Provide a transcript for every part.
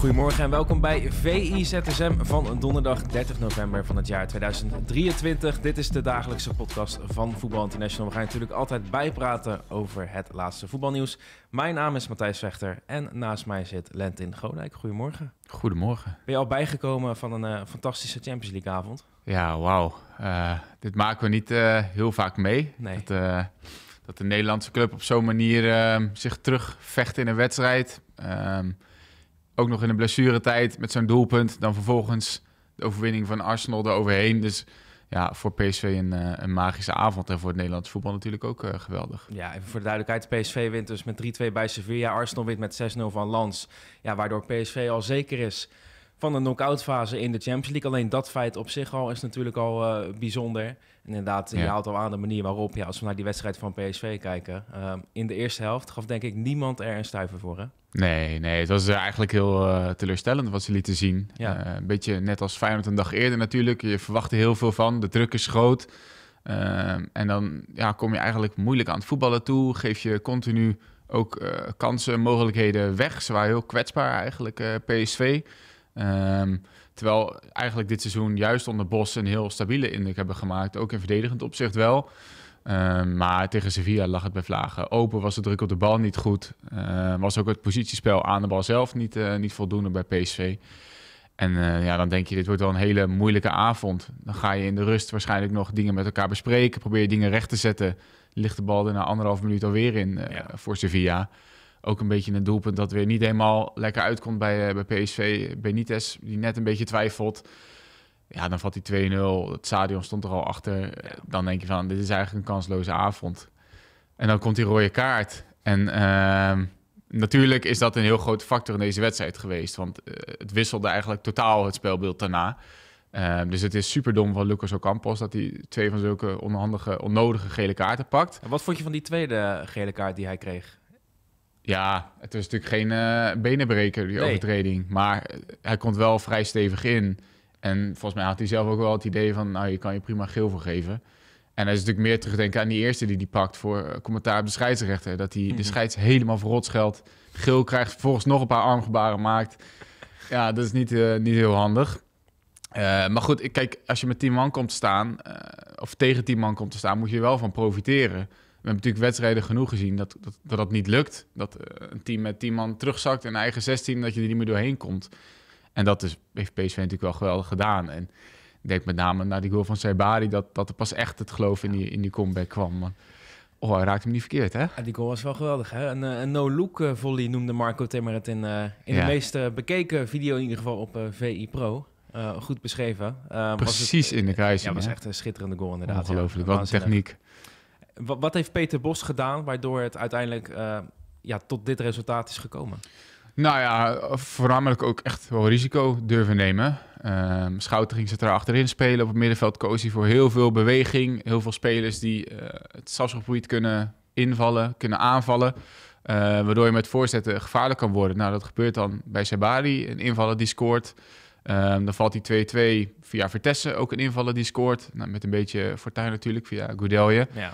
Goedemorgen en welkom bij VIZSM van donderdag 30 november van het jaar 2023. Dit is de dagelijkse podcast van Voetbal International. We gaan natuurlijk altijd bijpraten over het laatste voetbalnieuws. Mijn naam is Matthijs Vechter en naast mij zit Lentin Godijk. Goedemorgen. Goedemorgen. Ben je al bijgekomen van een eh, fantastische Champions League avond? Ja, wauw. Eh, dit maken we niet eh, heel vaak mee. Nee. Dat, dat, de Nederlandse club op zo'n manier ehm, zich terugvecht in een wedstrijd. Ehm, ook nog in een blessuretijd met zo'n doelpunt. Dan vervolgens de overwinning van Arsenal eroverheen. Dus ja, voor PSV een, eh, een magische avond. En voor het Nederlands voetbal natuurlijk ook eh, geweldig. Ja, even voor de duidelijkheid. PSV wint dus met 3-2 bij Sevilla. Arsenal wint met 6-0 van Lans. Ja, waardoor PSV al zeker is van de knock-out fase in de Champions League. Alleen dat feit op zich al is natuurlijk al eh, bijzonder. En inderdaad, je haalt al aan de manier waarop, ja, als we naar die wedstrijd van PSV kijken. Ehm, in de eerste helft gaf denk ik niemand er een stuiver voor, hè? Nee, nee, het was eh, eigenlijk heel eh, teleurstellend wat ze lieten zien. een beetje net als Feyenoord een dag eerder natuurlijk. Je verwachtte heel veel van, de druk is groot. Ehm, en dan ja, kom je eigenlijk moeilijk aan het voetballen toe. Geef je continu ook kansen, mogelijkheden weg. Ze waren heel kwetsbaar eigenlijk, PSV. Ehm, terwijl eigenlijk dit seizoen juist onder Bos een heel stabiele indruk hebben gemaakt. Ook in verdedigend opzicht wel. Ehm, maar tegen Sevilla lag het bij vlagen. Open was de druk op de bal niet goed. Ehm, was ook het positiespel aan de bal zelf niet, eh, niet voldoende bij PSV. En eh, ja, dan denk je, dit wordt wel een hele moeilijke avond. Dan ga je in de rust waarschijnlijk nog dingen met elkaar bespreken. Probeer je dingen recht te zetten. Ligt de bal er na anderhalf minuut alweer in eh, voor Sevilla ook een beetje een doelpunt dat weer niet helemaal lekker uitkomt bij, eh, bij PSV. Benitez, die net een beetje twijfelt. Ja, dan valt die 2-0. Het stadion stond er al achter. Dan denk je van, dit is eigenlijk een kansloze avond. En dan komt die rode kaart. En ehm, natuurlijk is dat een heel grote factor in deze wedstrijd geweest. Want eh, het wisselde eigenlijk totaal het spelbeeld daarna. Ehm, dus het is super dom van Lucas Ocampos dat hij twee van zulke onhandige, onnodige gele kaarten pakt. wat vond je van die tweede gele kaart die hij kreeg? Ja, het was natuurlijk geen eh, benenbreker, die overtreding. Maar eh, hij komt wel vrij stevig in. En volgens mij had hij zelf ook wel het idee van... nou, je kan je prima geel voor geven. En hij is natuurlijk meer terugdenken aan die eerste die die pakt... voor eh, commentaar op de scheidsrechter. Dat hij de mhm. scheids helemaal verrot scheldt. Geel krijgt, vervolgens nog een paar armgebaren maakt. Ja, dat is niet, niet heel handig. maar goed, kijk, als je met 10 man komt te staan, of tegen 10 man komt te staan, moet je er wel van profiteren. We hebben natuurlijk wedstrijden genoeg gezien dat dat, dat, dat niet lukt. Dat eh, een team met 10 man terugzakt en eigen 16, dat je er niet meer doorheen komt. En dat is, heeft PSV natuurlijk wel geweldig gedaan. En ik denk met name naar die goal van Saibari dat, dat er pas echt het geloof in, die, in die comeback kwam. Oh, hij raakte hem niet verkeerd, hè? Ja, die goal was wel geweldig, hè? Een, een eh, no-look eh, volley noemde Marco Timmer het in, in de meest bekeken video in ieder geval op VI Pro. goed beschreven. Precies was het, in de kruising. Ja, was echt een schitterende goal inderdaad. Ongelooflijk, ja. wat een techniek. Wat, heeft Peter Bos gedaan waardoor het uiteindelijk eh, ja, tot dit resultaat is gekomen? Nou ja, voornamelijk ook echt wel risico durven nemen. Um, Schouten ging centraal achterin spelen. Op het middenveld koos hij voor heel veel beweging. Heel veel spelers die uh, het strafschopgebied kunnen invallen, kunnen aanvallen. Eh, waardoor je met voorzetten gevaarlijk kan worden. Nou, dat gebeurt dan bij Sabari, een invaller die scoort. Ehm, dan valt die 2-2 via Vertessen, ook een invaller die scoort. Nou, met een beetje fortuin natuurlijk, via Goudelje. Ja.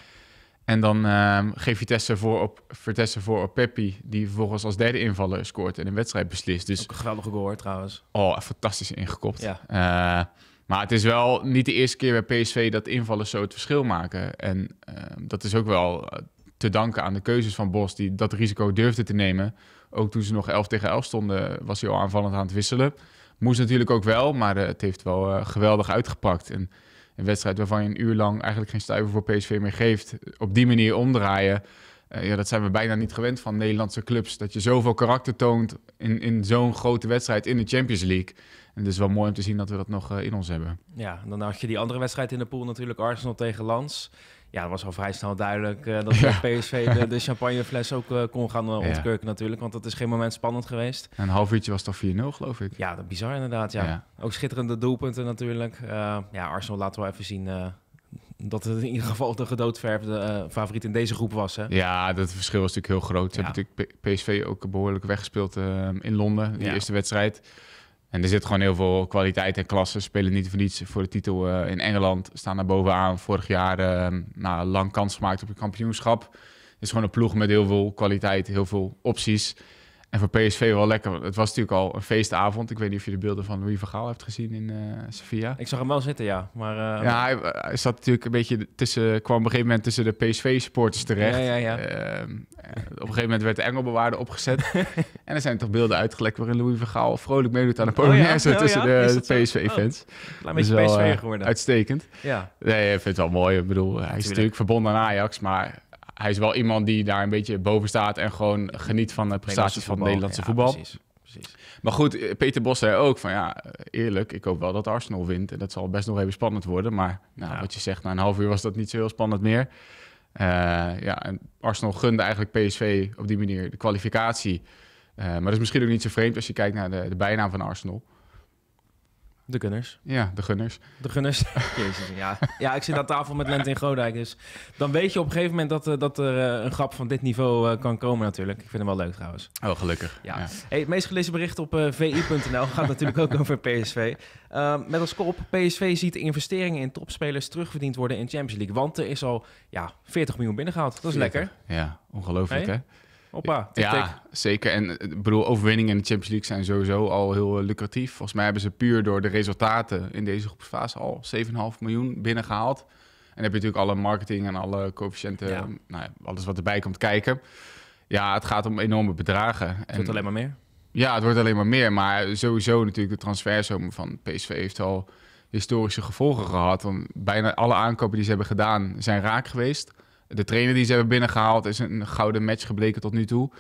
En dan ehm, geef je Vitesse voor op, Vitesse voor op Peppi, die vervolgens als derde invaller scoort en een wedstrijd beslist. Dus, Ook een geweldige goal trouwens. Oh, fantastisch ingekopt. Ja. Eh, maar het is wel niet de eerste keer bij PSV dat invallen zo het verschil maken. En ehm, dat is ook wel eh, te danken aan de keuzes van Bos, die dat risico durfde te nemen. Ook toen ze nog 11 tegen 11 stonden, was hij al aanvallend aan het wisselen. Moest natuurlijk ook wel, maar het heeft wel eh, geweldig uitgepakt. En een wedstrijd waarvan je een uur lang eigenlijk geen stuiver voor PSV meer geeft, op die manier omdraaien. Eh, ja, dat zijn we bijna niet gewend van Nederlandse clubs. Dat je zoveel karakter toont in, in zo'n grote wedstrijd in de Champions League. En het is wel mooi om te zien dat we dat nog eh, in ons hebben. Ja, en dan had je die andere wedstrijd in de pool natuurlijk, Arsenal tegen Lans. Ja, dat was al vrij snel duidelijk eh, dat ja. PSV de, de, champagnefles ook kon gaan ontkurken natuurlijk. Want dat is geen moment spannend geweest. En een half uurtje was toch 4-0 geloof ik. Ja, dat bizar inderdaad. Ja. ja. Ook schitterende doelpunten natuurlijk. ja, Arsenal laat wel even zien dat het in ieder geval de gedoodverfde eh, favoriet in deze groep was. Hè? Ja, dat verschil was natuurlijk heel groot. Ze hebben natuurlijk PSV ook behoorlijk weggespeeld ehm, in Londen, die eerste wedstrijd. En er zit gewoon heel veel kwaliteit en klasse. Spelen niet voor niets voor de titel eh, in Engeland. Staan daar bovenaan. Vorig jaar nou, lang kans gemaakt op het kampioenschap. is gewoon een ploeg met heel veel kwaliteit, heel veel opties. En voor PSV wel lekker. het was natuurlijk al een feestavond. Ik weet niet of je de beelden van Louis van Gaal hebt gezien in uh, Ik zag hem wel zitten, ja. Maar, eh, ja hij, zat natuurlijk een beetje tussen... kwam op een gegeven moment tussen de PSV-supporters terecht. Ehm, eh, op een gegeven moment werd de Engelbewaarde opgezet. en er zijn toch beelden uitgelekt waarin Louis van Gaal vrolijk meedoet aan de oh, Polonaise oh, tussen de, PSV-fans. Oh, PSV geworden. Uitstekend. Ja. Nee, ik vind het wel mooi. Ik bedoel, hij is natuurlijk verbonden aan Ajax, maar hij is wel iemand die daar een beetje boven staat en gewoon geniet van de prestaties van het Nederlandse voetbal. Precies. Precies. Maar goed, eh, Peter Bos zei ook van ja, eerlijk, ik hoop wel dat Arsenal wint. En dat zal best nog even spannend worden. Maar nou, wat je zegt, na een half uur was dat niet zo heel spannend meer. Eh, ja, en Arsenal gunde eigenlijk PSV op die manier de kwalificatie. Eh, maar dat is misschien ook niet zo vreemd als je kijkt naar de, de bijnaam van Arsenal. De Gunners. Ja, de Gunners. De Gunners. Jezus, ja. ja, ik zit aan tafel met Lent in Godijk. Dus dan weet je op een gegeven moment dat, eh, dat er eh, een grap van dit niveau eh, kan komen natuurlijk. Ik vind hem wel leuk trouwens. Oh, gelukkig. Ja. Hey, het meest gelezen bericht op vi.nl gaat natuurlijk ook over PSV. Ehm, met als kop, PSV ziet investeringen in topspelers terugverdiend worden in Champions League. Want er is al ja, 40 miljoen binnengehaald. Dat is lekker. Ja, ongelooflijk hè ja, zeker. En eh, ik bedoel, overwinningen in de Champions League zijn sowieso al heel eh, lucratief. Volgens mij hebben ze puur door de resultaten in deze groepsfase al 7,5 miljoen binnengehaald. En dan heb je natuurlijk alle marketing en alle coëfficiënten, ja. Ehm, nou alles wat erbij komt kijken. Ja, het gaat om enorme bedragen. Het wordt alleen maar meer. Ja, het wordt alleen maar meer. Maar sowieso natuurlijk de transferzomer van PSV heeft al historische gevolgen gehad. Want bijna alle aankopen die ze hebben gedaan zijn raak geweest de trainer die ze hebben binnengehaald is een gouden match gebleken tot nu toe.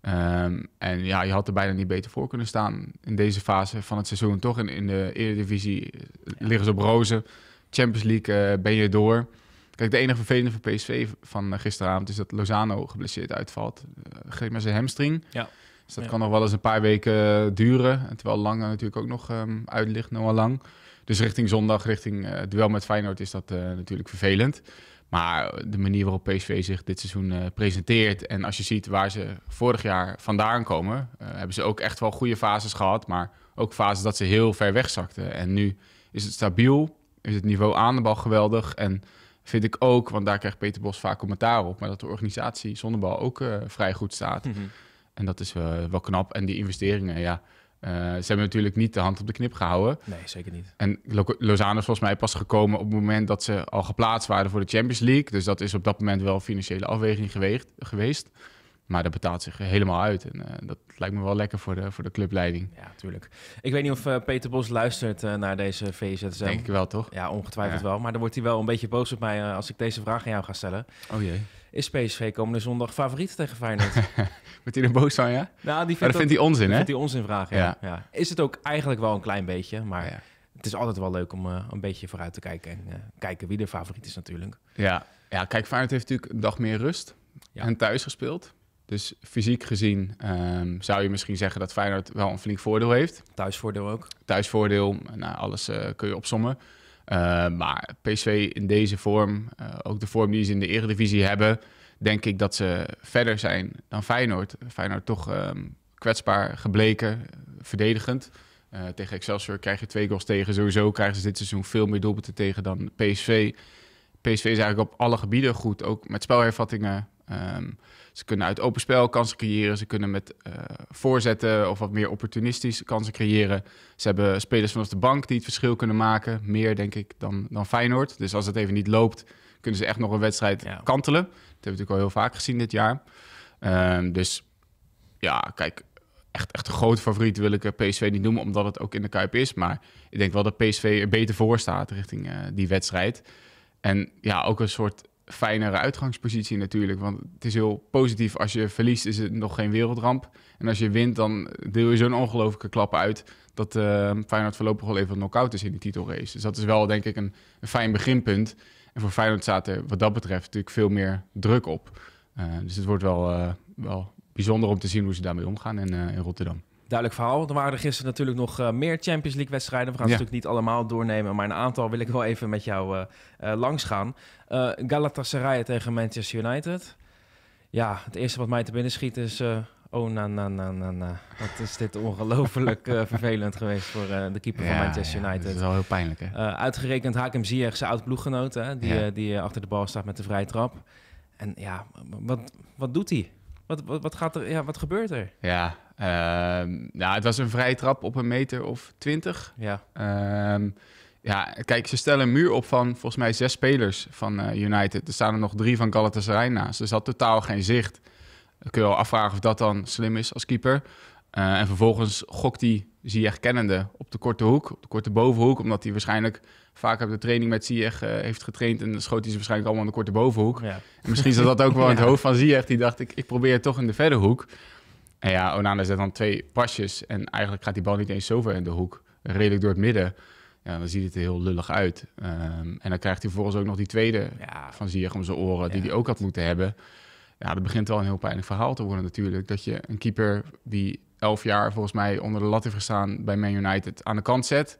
Ehm, en ja, je had er bijna niet beter voor kunnen staan in deze fase van het seizoen. Toch in, de Eredivisie eh, liggen ze op rozen. Champions League eh, ben je door. Kijk, de enige vervelende van PSV eh, van gisteravond is dat Lozano geblesseerd uitvalt. Uh, geeft maar zijn hamstring. Ja. Dus dat kan nog wel eens een paar weken duren. terwijl Lange natuurlijk ook nog um, uit ligt, nogal Lang. Dus richting zondag, richting duel met Feyenoord is dat natuurlijk vervelend. Maar de manier waarop PSV zich dit seizoen eh, presenteert en als je ziet waar ze vorig jaar vandaan komen, eh, hebben ze ook echt wel goede fases gehad, maar ook fases dat ze heel ver wegzakten. En nu is het stabiel, is het niveau aan de bal geweldig en vind ik ook, want daar krijgt Peter Bos vaak commentaar op, maar dat de organisatie zonder bal ook eh, vrij goed staat. Mhm. En dat is wel knap. En die investeringen, ja, eh, ze hebben natuurlijk niet de hand op de knip gehouden. Nee, zeker niet. En Lozano is volgens mij pas gekomen op het moment dat ze al geplaatst waren voor de Champions League. Dus dat is op dat moment wel een financiële afweging geweest. geweest. Maar dat betaalt zich helemaal uit. En eh, dat lijkt me wel lekker voor de, voor de clubleiding. Ja, tuurlijk. Ik weet niet of eh, Peter Bos luistert naar deze VZSM. Denk ik wel, toch? Ja, ongetwijfeld wel. Maar dan wordt hij wel een beetje boos op mij als ik deze vraag aan jou ga stellen. Oh jee is PSV komende zondag favoriet tegen Feyenoord. Wordt hij er boos van, ja? Nou, die dat, vindt hij onzin, hè? vindt hij onzin vraag, ja. ja. Is het ook eigenlijk wel een klein beetje, maar... Het is altijd wel leuk om eh, een beetje vooruit te kijken en eh, kijken wie de favoriet is natuurlijk. Ja, ja kijk, Feyenoord heeft natuurlijk een dag meer rust en thuis gespeeld. Dus fysiek gezien ehm, zou je misschien zeggen dat Feyenoord wel een flink voordeel heeft. Thuisvoordeel ook. Thuisvoordeel, nou, alles eh, kun je opsommen. Eh, maar PSV in deze vorm, eh, ook de vorm die ze in de Eredivisie hebben, denk ik dat ze verder zijn dan Feyenoord. Feyenoord toch ehm, kwetsbaar gebleken, verdedigend. Eh, tegen Excelsior krijg je twee goals tegen. Sowieso krijgen ze dit seizoen veel meer doelpunten tegen dan PSV. PSV is eigenlijk op alle gebieden goed, ook met spelhervattingen Ehm, ze kunnen uit open spel kansen creëren. Ze kunnen met eh, voorzetten of wat meer opportunistisch kansen creëren. Ze hebben spelers vanaf de bank die het verschil kunnen maken. Meer, denk ik, dan, dan Feyenoord. Dus als het even niet loopt, kunnen ze echt nog een wedstrijd kantelen. Dat hebben we natuurlijk al heel vaak gezien dit jaar. Ehm, dus ja, kijk, echt, echt een groot favoriet wil ik eh, PSV niet noemen, omdat het ook in de Kuip is. Maar ik denk wel dat PSV er beter voor staat richting eh, die wedstrijd. En ja, ook een soort fijnere uitgangspositie natuurlijk. Want het is heel positief. Als je verliest is het nog geen wereldramp. En als je wint, dan deel je zo'n ongelofelijke klap uit... dat uh, Feyenoord voorlopig al even knock-out is in die titelrace. Dus dat is wel, denk ik, een, een, fijn beginpunt. En voor Feyenoord staat er wat dat betreft natuurlijk veel meer druk op. Eh, dus het wordt wel, eh, wel bijzonder om te zien hoe ze daarmee omgaan in, in Rotterdam duidelijk verhaal. Er waren gisteren natuurlijk nog eh, meer Champions League wedstrijden. We gaan natuurlijk niet allemaal doornemen, maar een aantal wil ik wel even met jou uh, uh, langs gaan. Galatasaray tegen Manchester United. Ja, het eerste wat mij te binnen schiet is... oh, na, na, na, na, na. Wat is dit ongelooflijk vervelend geweest voor de keeper van Manchester United. dat is wel heel pijnlijk, hè? uitgerekend Hakim Ziyech, zijn oud-ploeggenoot, die, die achter de bal staat met de vrije trap. En ja, wat, wat doet hij? Wat, wat, wat, gaat er, ja, wat gebeurt er? Ja, Um, het was een vrije trap op een meter of twintig. Ja. Ehm, ja, kijk, ze stellen een muur op van volgens mij zes spelers van eh, United. Er staan er nog drie van Galatasaray naast. Dus had totaal geen zicht. Dan kun je wel afvragen of dat dan slim is als keeper. Eh, en vervolgens gokt hij Ziyech kennende op de korte hoek, op de korte bovenhoek. Omdat hij waarschijnlijk vaak op de training met Ziyech uh, heeft getraind. En schoot hij ze waarschijnlijk allemaal in de korte bovenhoek. Ja. En misschien zat dat ook wel in het hoofd van Ziyech. Die dacht, ik, ik probeer het toch in de verre hoek. En ja, Onana zet dan twee pasjes en eigenlijk gaat die bal niet eens zo ver in de hoek. Redelijk door het midden. Ja, dan ziet het er heel lullig uit. Ehm, en dan krijgt hij vervolgens ook nog die tweede ja. van zier om zijn oren, die hij ook had moeten hebben. Ja, dat begint wel een heel pijnlijk verhaal te worden natuurlijk. Dat je een keeper die elf jaar volgens mij onder de lat heeft gestaan bij Man United aan de kant zet.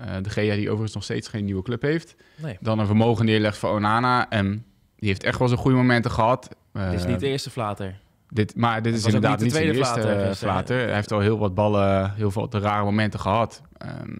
Uh, de GA die overigens nog steeds geen nieuwe club heeft. Nee. Dan een vermogen neerlegt voor Onana. En die heeft echt wel zijn goede momenten gehad. het is niet ehm, de eerste flater. Dit, maar dit is inderdaad niet, de tweede niet eerste eh, eh, flater. Hij heeft al heel wat ballen, heel veel te rare momenten gehad. Ehm,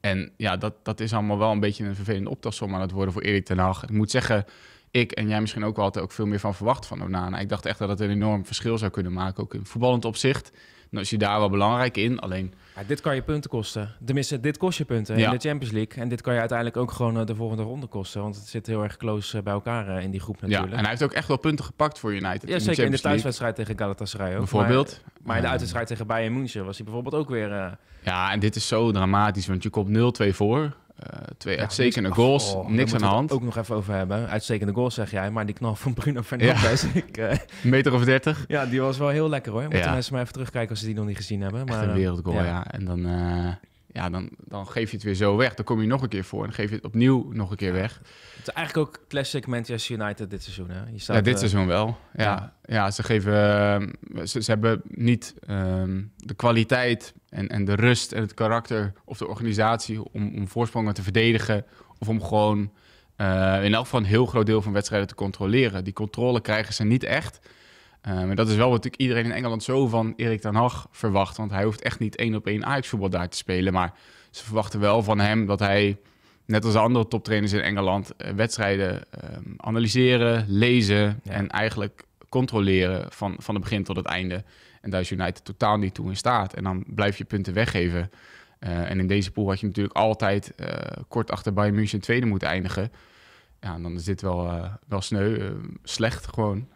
en ja, dat, dat is allemaal wel een beetje een vervelende optelsom aan het worden voor Erik ten Hag. Ik moet zeggen, ik en jij misschien ook wel, hadden ook veel meer van verwacht van Onana. Ik dacht echt dat het een enorm verschil zou kunnen maken, ook in voetballend opzicht. Dan is hij daar wel belangrijk in. Alleen... dit kan je punten kosten. Tenminste, dit kost je punten in de Champions League. En dit kan je uiteindelijk ook gewoon eh, de volgende ronde kosten. Want het zit heel erg close eh, bij elkaar eh, in die groep natuurlijk. Ja, en hij heeft ook echt wel punten gepakt voor United. Ja, in zeker de in de thuiswedstrijd tegen Galatasaray ook. Bijvoorbeeld. Maar, in de uitwedstrijd tegen Bayern München was hij bijvoorbeeld ook weer... Ja, en dit is zo dramatisch. Want je komt 0-2 voor. Eh, twee uitstekende goals, oh, niks aan de hand. ook nog even over hebben. Uitstekende goals zeg jij, maar die knal van Bruno Fernandes. Ja. ik, eh, meter of dertig. Ja, die was wel heel lekker hoor. Moeten ja. mensen maar even terugkijken als ze die nog niet gezien hebben. Maar, een eh, wereldgoal, ja. En dan, ja, dan, dan geef je het weer zo weg. Dan kom je nog een keer voor en geef je het opnieuw nog een keer weg. Het is eigenlijk ook classic Manchester United dit seizoen. Hè? Je staat, ja, dit seizoen wel. Ja, ja. ze, geven, ze, ze hebben niet ehm, de kwaliteit en, en de rust en het karakter of de organisatie om, om voorsprongen te verdedigen. Of om gewoon eh, in elk geval een heel groot deel van wedstrijden te controleren. Die controle krijgen ze niet echt. Um, dat is wel wat iedereen in Engeland zo van Erik ten Hag verwacht. Want hij hoeft echt niet één op één Ajax-voetbal daar te spelen. Maar ze verwachten wel van hem dat hij, net als de andere toptrainers in Engeland... Eh, wedstrijden ehm, analyseren, lezen en eigenlijk controleren van, van het begin tot het einde. En daar is United totaal niet toe in staat. En dan blijf je punten weggeven. Eh, en in deze pool had je natuurlijk altijd eh, kort achter Bayern München tweede moeten eindigen. Ja, en dan is dit wel, eh, wel sneu, slecht gewoon.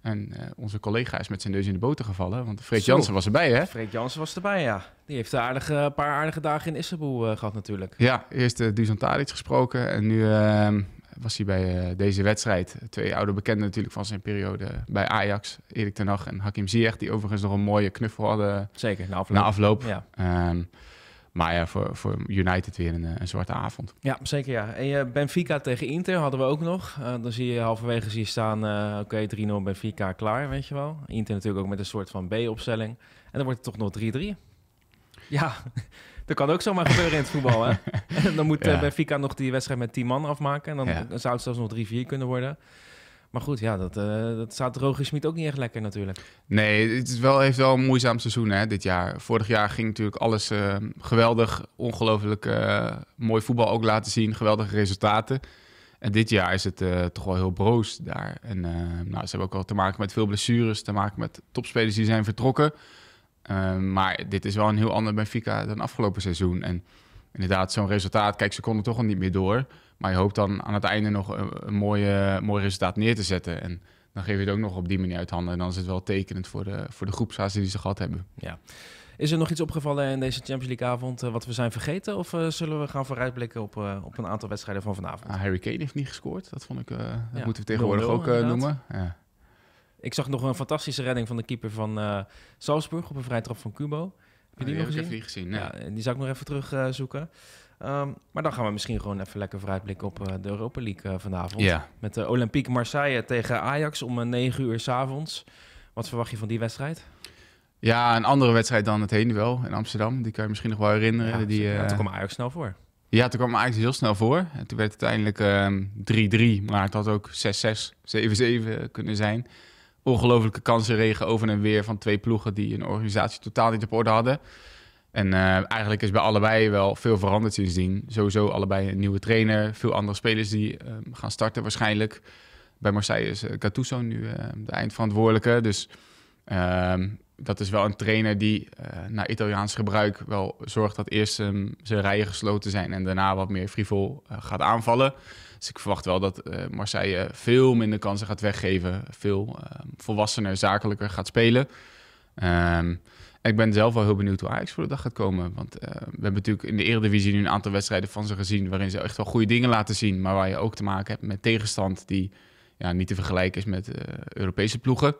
en onze collega is met zijn neus in de boter gevallen, want Freek Jansen was erbij, hè? Freek Jansen was erbij, ja. Die heeft een aardige, paar aardige dagen in Istanbul gehad natuurlijk. Ja, eerst de Dusan gesproken en nu ehm, was hij bij eh, deze wedstrijd. Twee oude bekenden natuurlijk van zijn periode bij Ajax. Erik ten Hag en Hakim Ziyech, die overigens nog een mooie knuffel hadden. Zeker, na afloop. Ehm, maar ja, voor, voor United weer een, eh, een zwarte avond. Ja, zeker ja. En uh, eh, Benfica tegen Inter hadden we ook nog. dan zie je halverwege zie je staan, oké, 3-0 Benfica, klaar, weet je wel. Inter natuurlijk ook met een soort van B-opstelling. En dan wordt het toch nog 3-3. Ja, dat kan ook zomaar gebeuren in het voetbal. Hè? En dan moet bij eh, Benfica nog die wedstrijd met 10 man afmaken. En dan, zou het zelfs nog 3-4 kunnen worden. Maar goed, ja, dat, uh, dat staat Roger Schmid ook niet echt lekker natuurlijk. Nee, het is wel, heeft wel een moeizaam seizoen hè, dit jaar. Vorig jaar ging natuurlijk alles eh, geweldig, ongelooflijk mooi voetbal ook laten zien. Geweldige resultaten. En dit jaar is het toch wel heel broos daar. En nou, ze hebben ook wel te maken met veel blessures, te maken met topspelers die zijn vertrokken. Ehm, maar dit is wel een heel ander Benfica dan afgelopen seizoen. En inderdaad, zo'n resultaat, kijk, ze konden toch al niet meer door. Maar je hoopt dan aan het einde nog een, mooie, mooi resultaat neer te zetten. En dan geef je het ook nog op die manier uit handen. En dan is het wel tekenend voor de, voor de groepsfase die ze gehad hebben. Ja. Is er nog iets opgevallen in deze Champions League avond eh, wat we zijn vergeten? Of eh, zullen we gaan vooruitblikken op, eh, op een aantal wedstrijden van vanavond? Uh, Harry Kane heeft niet gescoord. Dat vond ik, dat moeten we tegenwoordig ook noemen. Ja. Ik zag nog een fantastische redding van de keeper van eh, Salzburg op een vrije trap van Kubo. Heb je die, oh, nog gezien? gezien, Ja, eh, die zou ik nog even terugzoeken. Eh, zoeken. Ehm, maar dan gaan we misschien gewoon even lekker vooruitblikken op de Europa League vanavond. Met de Olympique Marseille tegen Ajax om 9 uur s avonds. Wat verwacht je van die wedstrijd? Ja, een andere wedstrijd dan het heen wel in Amsterdam. Die kan je misschien nog wel herinneren. Ja, die, ja, toen kwam Ajax snel voor. Ja, toen kwam Ajax heel snel voor. En toen werd het uiteindelijk 3-3. Ehm, maar het had ook 6-6, 7-7 kunnen zijn ongelofelijke kansenregen over en weer van twee ploegen die een organisatie totaal niet op orde hadden. En eh, eigenlijk is bij allebei wel veel veranderd sindsdien. Sowieso allebei een nieuwe trainer, veel andere spelers die ehm, gaan starten waarschijnlijk. Bij Marseille is eh, Gattuso nu ehm, de eindverantwoordelijke. Dus ehm, dat is wel een trainer die eh, naar Italiaans gebruik wel zorgt dat eerst um, zijn rijen gesloten zijn en daarna wat meer frivol gaat aanvallen. Dus ik verwacht wel dat eh, Marseille veel minder kansen gaat weggeven. Veel eh, volwassener, zakelijker gaat spelen. Ehm, ik ben zelf wel heel benieuwd hoe Ajax voor de dag gaat komen. Want eh, we hebben natuurlijk in de Eredivisie nu een aantal wedstrijden van ze gezien... waarin ze echt wel goede dingen laten zien. Maar waar je ook te maken hebt met tegenstand die ja, niet te vergelijken is met Europese ploegen.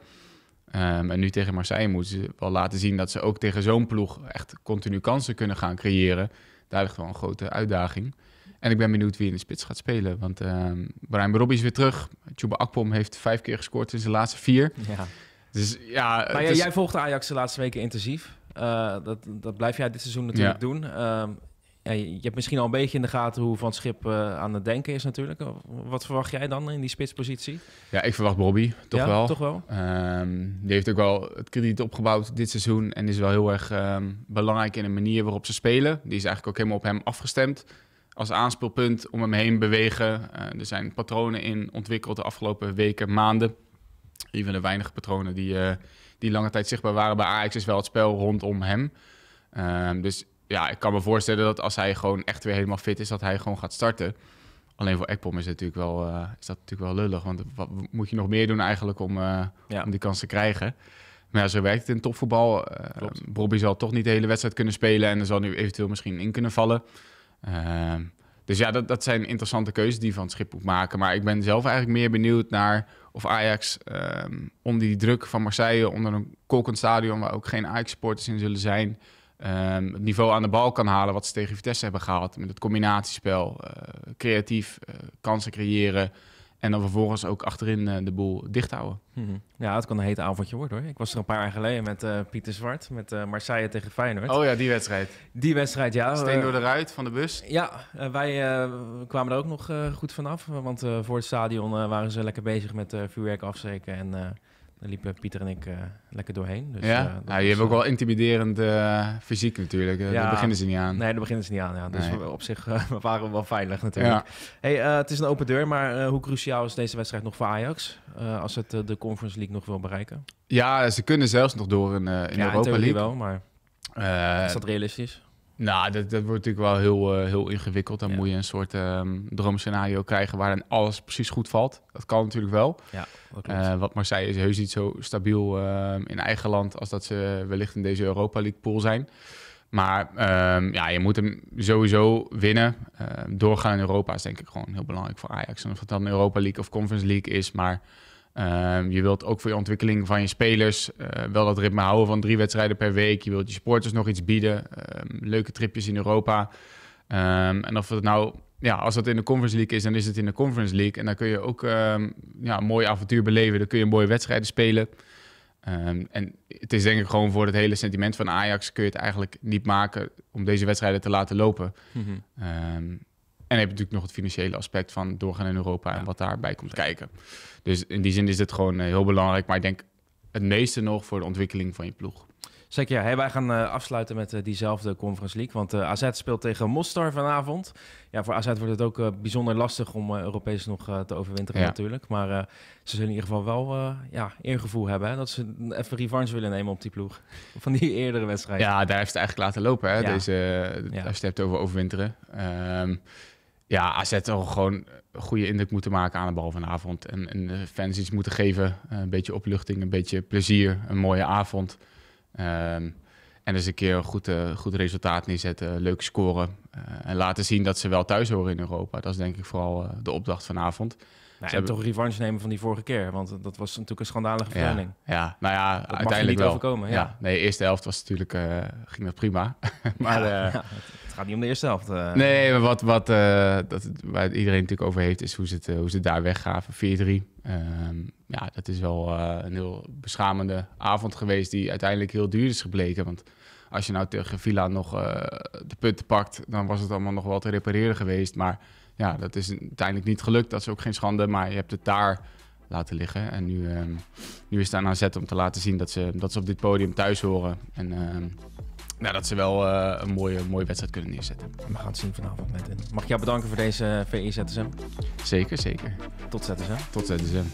Ehm, en nu tegen Marseille moeten ze wel laten zien dat ze ook tegen zo'n ploeg... echt continu kansen kunnen gaan creëren. Daar ligt wel een grote uitdaging. En ik ben benieuwd wie in de spits gaat spelen. Want uh, Brian Robby is weer terug. Chuba Akpom heeft vijf keer gescoord in zijn laatste vier. Ja. Dus, ja, maar jij, jij volgt Ajax de laatste weken intensief. Eh, dat, dat blijf jij dit seizoen natuurlijk doen. Ehm, je hebt misschien al een beetje in de gaten hoe Van Schip eh, aan het denken is natuurlijk. Wat verwacht jij dan in die spitspositie? Ja, ik verwacht Bobby, toch ja, wel. Toch wel. Ehm, die heeft ook wel het krediet opgebouwd dit seizoen en is wel heel erg belangrijk in de manier waarop ze spelen. Die is eigenlijk ook helemaal op hem afgestemd als aanspeelpunt om hem heen bewegen. Eh, er zijn patronen in ontwikkeld de afgelopen weken, maanden. Een van de weinige patronen die, uh, die lange tijd zichtbaar waren bij Ajax is wel het spel rondom hem. Ehm, dus ja, ik kan me voorstellen dat als hij gewoon echt weer helemaal fit is, dat hij gewoon gaat starten. Alleen voor Ekpom is, het natuurlijk wel, eh, is dat natuurlijk wel lullig. Want wat moet je nog meer doen eigenlijk om, ja. om die kans te krijgen? Maar ja, zo werkt het in topvoetbal. Bobby zal toch niet de hele wedstrijd kunnen spelen en er zal nu eventueel misschien in kunnen vallen. Ehm, dus ja, dat, dat zijn interessante keuzes die Van Schip moet maken. Maar ik ben zelf eigenlijk meer benieuwd naar of Ajax um, om die druk van Marseille onder een kolkend stadion waar ook geen Ajax-supporters in zullen zijn, ehm, het niveau aan de bal kan halen wat ze tegen Vitesse hebben gehaald met het combinatiespel, eh, creatief eh, kansen creëren. En dan vervolgens ook achterin eh, de boel dicht houden. Mhm. Ja, het kan een hete avondje worden hoor. Ik was er een paar jaar geleden met eh, Pieter Zwart, met eh, Marseille tegen Feyenoord. Oh ja, die wedstrijd. Die wedstrijd, ja. Steen door de ruit van de bus. Ja, wij kwamen er ook nog goed vanaf. Want voor het stadion waren ze lekker bezig met vuurwerk afsteken en daar liepen Pieter en ik eh, lekker doorheen. Dus, ja, eh, je hebt ook eh, wel intimiderend fysiek natuurlijk. Ja, daar beginnen ze niet aan. Nee, daar beginnen ze niet aan. Ja. Dus op zich waren we wel veilig natuurlijk. Ja. Hey, het is een open deur, maar hoe cruciaal is deze wedstrijd nog voor Ajax? als het de Conference League nog wil bereiken? Ja, ze kunnen zelfs nog door in, in ja, Europa League. wel, maar is dat realistisch? Nou, dat, dat wordt natuurlijk wel heel, eh, heel ingewikkeld. Dan moet je een soort um, droomscenario krijgen waarin alles precies goed valt. Dat kan natuurlijk wel. Ja, eh, wat Marseille is heus niet zo stabiel ehm, in eigen land als dat ze wellicht in deze Europa League pool zijn. Maar ehm, ja, je moet hem sowieso winnen. doorgaan in Europa is denk ik gewoon heel belangrijk voor Ajax. En of het dan Europa League of Conference League is, maar Ehm, je wilt ook voor je ontwikkeling van je spelers eh, wel dat ritme houden van drie wedstrijden per week. Je wilt je sporters nog iets bieden. Ehm, leuke tripjes in Europa. Ehm, en of het nou, ja, als dat in de Conference League is, dan is het in de Conference League. En dan kun je ook ja, een mooi avontuur beleven. Dan kun je mooie wedstrijden spelen. en het is denk ik gewoon voor het hele sentiment van Ajax kun je het eigenlijk niet maken om deze wedstrijden te laten lopen. Mm heb je natuurlijk nog het financiële aspect van doorgaan in Europa en wat daarbij komt kijken. Dus in die zin is het gewoon eh, heel belangrijk. Maar ik denk het meeste nog voor de ontwikkeling van je ploeg. Zeker, ja. Hey, wij gaan eh, afsluiten met eh, diezelfde Conference League. Want uh, AZ speelt tegen Mostar vanavond. Ja, voor AZ wordt het ook bijzonder lastig om Europees nog te overwinteren ja. natuurlijk. Maar ze zullen in ieder geval wel ja, eergevoel hebben. dat ze even revanche willen nemen op die ploeg. Van die eerdere wedstrijd. Ja, daar heeft het eigenlijk laten lopen. Hè? Deze, Als je het hebt over overwinteren. Ehm, ja, AZ toch gewoon een goede indruk moeten maken aan de bal vanavond. En, en de fans iets moeten geven. Eh, een beetje opluchting, een beetje plezier, een mooie avond. Ehm, en dus een keer goed, eh, goed resultaat neerzetten, leuk scoren. Eh, en laten zien dat ze wel thuis horen in Europa. Dat is denk ik vooral de opdracht vanavond. Nou, ze hebben toch revanche nemen van die vorige keer, want dat was natuurlijk een schandalige verleiding. Ja, ja, nou ja, uiteindelijk mag niet wel. overkomen. Ja. ja. nee, de eerste helft was natuurlijk ging dat prima, maar gaat niet om de eerste helft. Eh. Nee, maar wat, wat eh, dat, waar iedereen natuurlijk over heeft, is hoe ze het, eh, hoe ze daar weggaven. 4-3. Ehm, ja, dat is wel een heel beschamende avond geweest, die uiteindelijk heel duur is gebleken. Want als je nou tegen Villa nog de punten pakt, dan was het allemaal nog wel te repareren geweest. Maar ja, dat is uiteindelijk niet gelukt. Dat is ook geen schande, maar je hebt het daar laten liggen. En nu, ehm, nu is het aan zetten om te laten zien dat ze, dat ze op dit podium thuis horen. En ehm, nou, dat ze wel eh, een mooie, mooie wedstrijd kunnen neerzetten. We gaan het zien vanavond met in. Mag ik jou bedanken voor deze eh, VE ZSM? Zeker, zeker. Tot ZSM. Tot ZSM.